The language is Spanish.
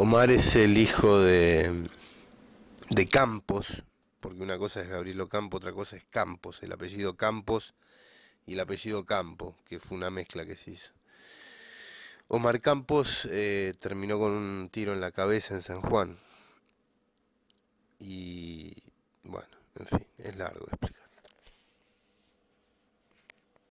Omar es el hijo de, de Campos, porque una cosa es Gabrielo Campo, otra cosa es Campos, el apellido Campos y el apellido Campo, que fue una mezcla que se hizo. Omar Campos eh, terminó con un tiro en la cabeza en San Juan. Y bueno, en fin, es largo de explicar.